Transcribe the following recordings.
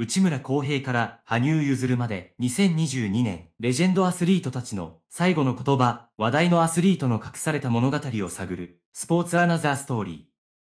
内村航平から羽生結弦まで2022年、レジェンドアスリートたちの最後の言葉、話題のアスリートの隠された物語を探る、スポーツアナザーストーリー。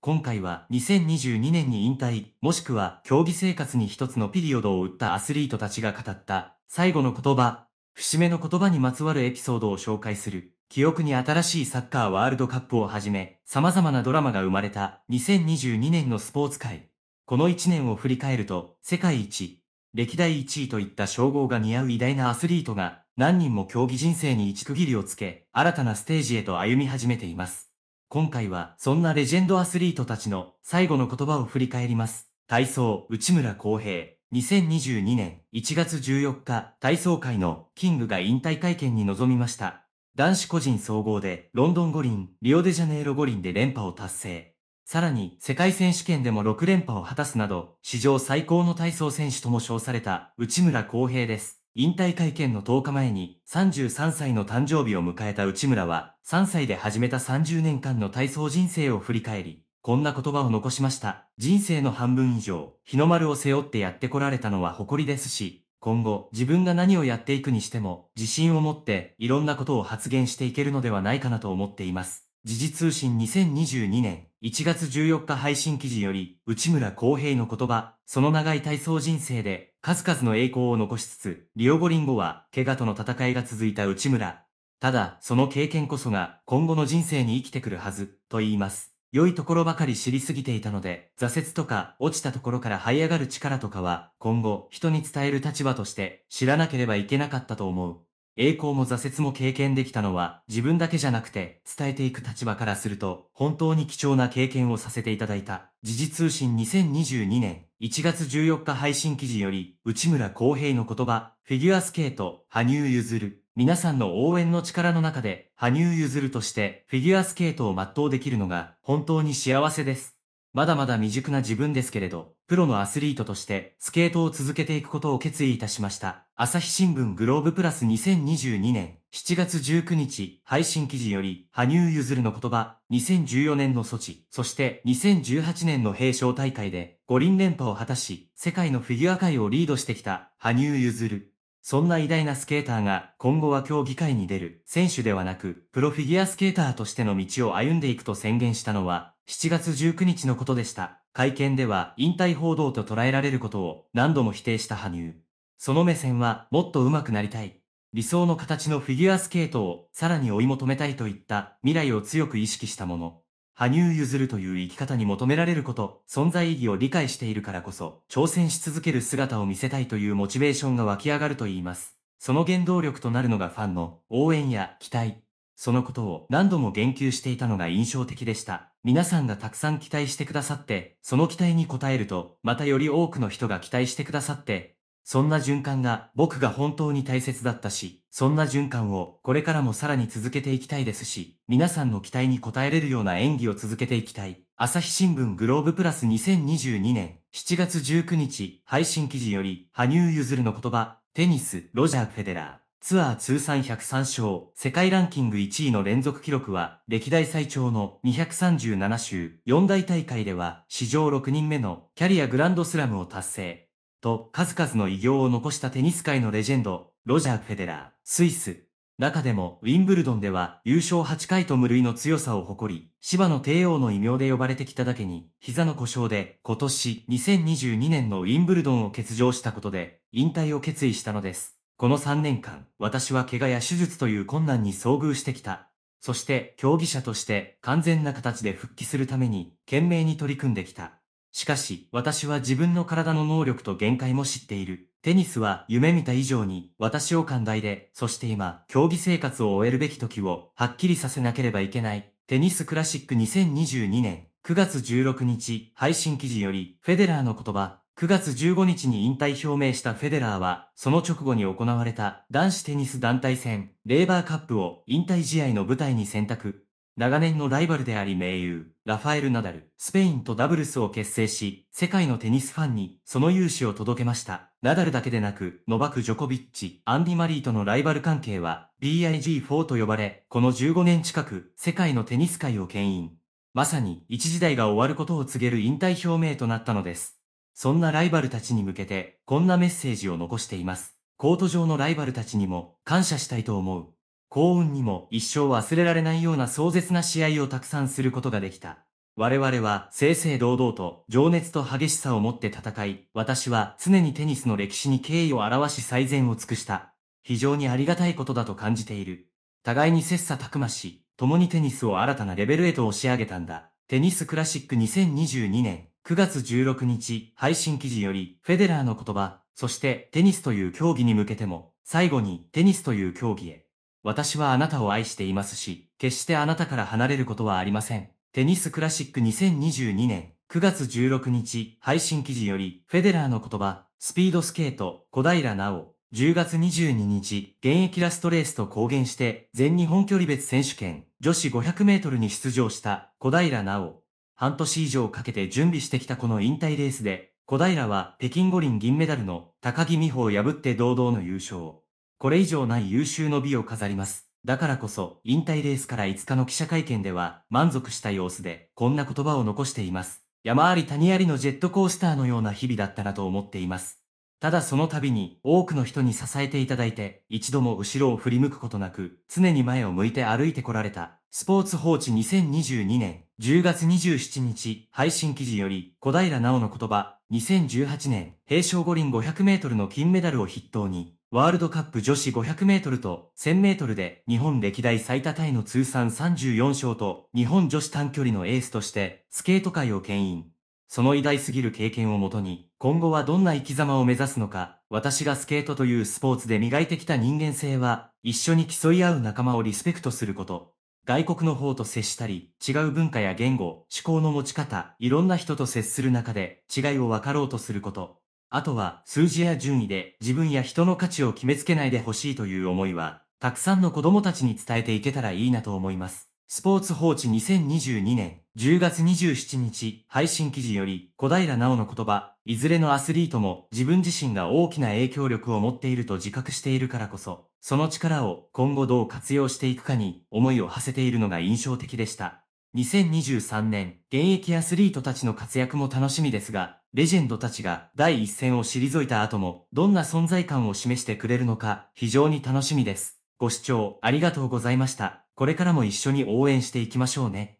今回は2022年に引退、もしくは競技生活に一つのピリオドを打ったアスリートたちが語った最後の言葉、節目の言葉にまつわるエピソードを紹介する、記憶に新しいサッカーワールドカップをはじめ、様々なドラマが生まれた2022年のスポーツ界。この一年を振り返ると、世界一、歴代一位といった称号が似合う偉大なアスリートが、何人も競技人生に一区切りをつけ、新たなステージへと歩み始めています。今回は、そんなレジェンドアスリートたちの最後の言葉を振り返ります。体操、内村航平。2022年1月14日、体操界のキングが引退会見に臨みました。男子個人総合でロンドン五輪、リオデジャネイロ五輪で連覇を達成。さらに、世界選手権でも6連覇を果たすなど、史上最高の体操選手とも称された内村航平です。引退会見の10日前に33歳の誕生日を迎えた内村は、3歳で始めた30年間の体操人生を振り返り、こんな言葉を残しました。人生の半分以上、日の丸を背負ってやってこられたのは誇りですし、今後、自分が何をやっていくにしても、自信を持って、いろんなことを発言していけるのではないかなと思っています。時事通信2022年1月14日配信記事より、内村航平の言葉、その長い体操人生で、数々の栄光を残しつつ、リオ五輪後は、怪我との戦いが続いた内村。ただ、その経験こそが、今後の人生に生きてくるはず、と言います。良いところばかり知りすぎていたので、挫折とか、落ちたところから這い上がる力とかは、今後、人に伝える立場として、知らなければいけなかったと思う。栄光も挫折も経験できたのは自分だけじゃなくて伝えていく立場からすると本当に貴重な経験をさせていただいた時事通信2022年1月14日配信記事より内村航平の言葉フィギュアスケート羽生結弦皆さんの応援の力の中で羽生結弦としてフィギュアスケートを全うできるのが本当に幸せですまだまだ未熟な自分ですけれど、プロのアスリートとしてスケートを続けていくことを決意いたしました。朝日新聞グローブプラス2022年7月19日配信記事より、羽生結弦の言葉、2014年の措置、そして2018年の平昌大会で五輪連覇を果たし、世界のフィギュア界をリードしてきた羽生結弦。そんな偉大なスケーターが今後は競技会に出る選手ではなく、プロフィギュアスケーターとしての道を歩んでいくと宣言したのは、7月19日のことでした。会見では引退報道と捉えられることを何度も否定した羽生。その目線はもっと上手くなりたい。理想の形のフィギュアスケートをさらに追い求めたいといった未来を強く意識したもの。羽生譲るという生き方に求められること、存在意義を理解しているからこそ、挑戦し続ける姿を見せたいというモチベーションが湧き上がると言います。その原動力となるのがファンの応援や期待。そのことを何度も言及していたのが印象的でした。皆さんがたくさん期待してくださって、その期待に応えると、またより多くの人が期待してくださって、そんな循環が僕が本当に大切だったし、そんな循環をこれからもさらに続けていきたいですし、皆さんの期待に応えれるような演技を続けていきたい。朝日新聞グローブプラス2022年7月19日配信記事より、羽生結弦の言葉、テニス、ロジャー・フェデラー。ツアー通算103勝、世界ランキング1位の連続記録は、歴代最長の237週、四大大会では、史上6人目のキャリアグランドスラムを達成。と、数々の偉業を残したテニス界のレジェンド、ロジャー・フェデラー、スイス。中でも、ウィンブルドンでは、優勝8回と無類の強さを誇り、芝の帝王の異名で呼ばれてきただけに、膝の故障で、今年、2022年のウィンブルドンを欠場したことで、引退を決意したのです。この3年間、私は怪我や手術という困難に遭遇してきた。そして、競技者として完全な形で復帰するために、懸命に取り組んできた。しかし、私は自分の体の能力と限界も知っている。テニスは夢見た以上に私を寛大で、そして今、競技生活を終えるべき時をはっきりさせなければいけない。テニスクラシック2022年9月16日配信記事より、フェデラーの言葉、9月15日に引退表明したフェデラーは、その直後に行われた男子テニス団体戦、レーバーカップを引退試合の舞台に選択。長年のライバルであり盟友、ラファエル・ナダル、スペインとダブルスを結成し、世界のテニスファンにその勇姿を届けました。ナダルだけでなく、ノバク・ジョコビッチ、アンディ・マリーとのライバル関係は、BIG4 と呼ばれ、この15年近く、世界のテニス界を牽引。まさに、一時代が終わることを告げる引退表明となったのです。そんなライバルたちに向けて、こんなメッセージを残しています。コート上のライバルたちにも感謝したいと思う。幸運にも一生忘れられないような壮絶な試合をたくさんすることができた。我々は正々堂々と情熱と激しさを持って戦い、私は常にテニスの歴史に敬意を表し最善を尽くした。非常にありがたいことだと感じている。互いに切磋琢磨し、共にテニスを新たなレベルへと押し上げたんだ。テニスクラシック2022年。9月16日配信記事より、フェデラーの言葉、そしてテニスという競技に向けても、最後にテニスという競技へ。私はあなたを愛していますし、決してあなたから離れることはありません。テニスクラシック2022年9月16日配信記事より、フェデラーの言葉、スピードスケート、小平奈緒。10月22日、現役ラストレースと公言して、全日本距離別選手権、女子500メートルに出場した、小平奈緒。半年以上かけて準備してきたこの引退レースで、小平は北京五輪銀メダルの高木美帆を破って堂々の優勝。これ以上ない優秀の美を飾ります。だからこそ、引退レースから5日の記者会見では、満足した様子で、こんな言葉を残しています。山あり谷ありのジェットコースターのような日々だったなと思っています。ただその度に多くの人に支えていただいて、一度も後ろを振り向くことなく、常に前を向いて歩いてこられたスポーツ報知2022年10月27日配信記事より小平奈緒の言葉2018年平昌五輪500メートルの金メダルを筆頭にワールドカップ女子500メートルと1000メートルで日本歴代最多タイの通算34勝と日本女子短距離のエースとしてスケート界を牽引。その偉大すぎる経験をもとに今後はどんな生き様を目指すのか私がスケートというスポーツで磨いてきた人間性は一緒に競い合う仲間をリスペクトすること。外国の方と接したり、違う文化や言語、思考の持ち方、いろんな人と接する中で違いを分かろうとすること。あとは数字や順位で自分や人の価値を決めつけないでほしいという思いは、たくさんの子供たちに伝えていけたらいいなと思います。スポーツ報知2022年10月27日配信記事より小平奈緒の言葉、いずれのアスリートも自分自身が大きな影響力を持っていると自覚しているからこそ、その力を今後どう活用していくかに思いを馳せているのが印象的でした。2023年、現役アスリートたちの活躍も楽しみですが、レジェンドたちが第一線を退いた後も、どんな存在感を示してくれるのか、非常に楽しみです。ご視聴ありがとうございました。これからも一緒に応援していきましょうね。